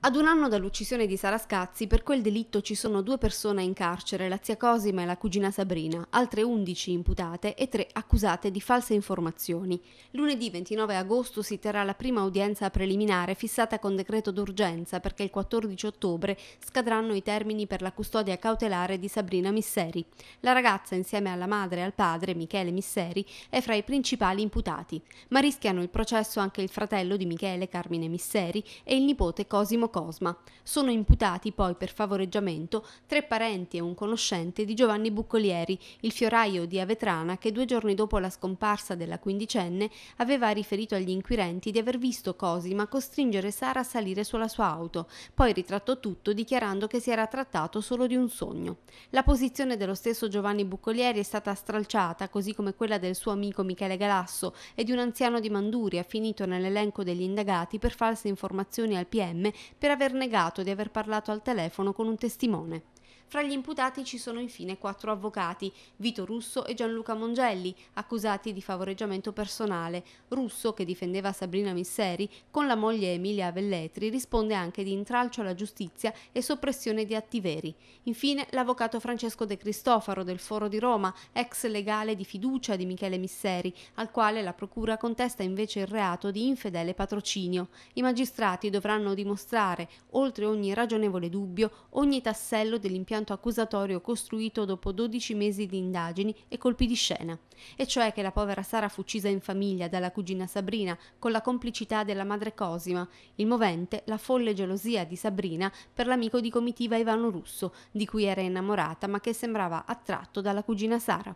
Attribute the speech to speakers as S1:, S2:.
S1: Ad un anno dall'uccisione di Sara Scazzi, per quel delitto ci sono due persone in carcere, la zia Cosima e la cugina Sabrina, altre 11 imputate e tre accusate di false informazioni. Lunedì 29 agosto si terrà la prima udienza preliminare fissata con decreto d'urgenza perché il 14 ottobre scadranno i termini per la custodia cautelare di Sabrina Misseri. La ragazza, insieme alla madre e al padre, Michele Misseri, è fra i principali imputati, ma rischiano il processo anche il fratello di Michele, Carmine Misseri, e il nipote Cosimo Cosima. Cosma. Sono imputati poi per favoreggiamento tre parenti e un conoscente di Giovanni Buccolieri, il fioraio di Avetrana che due giorni dopo la scomparsa della quindicenne aveva riferito agli inquirenti di aver visto Cosima costringere Sara a salire sulla sua auto, poi ritrattò tutto dichiarando che si era trattato solo di un sogno. La posizione dello stesso Giovanni Buccolieri è stata stralciata, così come quella del suo amico Michele Galasso e di un anziano di Manduria finito nell'elenco degli indagati per false informazioni al PM per aver negato di aver parlato al telefono con un testimone. Fra gli imputati ci sono infine quattro avvocati, Vito Russo e Gianluca Mongelli, accusati di favoreggiamento personale. Russo, che difendeva Sabrina Misseri, con la moglie Emilia Velletri, risponde anche di intralcio alla giustizia e soppressione di atti veri. Infine l'avvocato Francesco De Cristofaro del Foro di Roma, ex legale di fiducia di Michele Misseri, al quale la procura contesta invece il reato di infedele patrocinio. I magistrati dovranno dimostrare, oltre ogni ragionevole dubbio, ogni tassello dell'infedele l'impianto accusatorio costruito dopo 12 mesi di indagini e colpi di scena, e cioè che la povera Sara fu uccisa in famiglia dalla cugina Sabrina con la complicità della madre Cosima, il movente la folle gelosia di Sabrina per l'amico di comitiva Ivano Russo, di cui era innamorata ma che sembrava attratto dalla cugina Sara.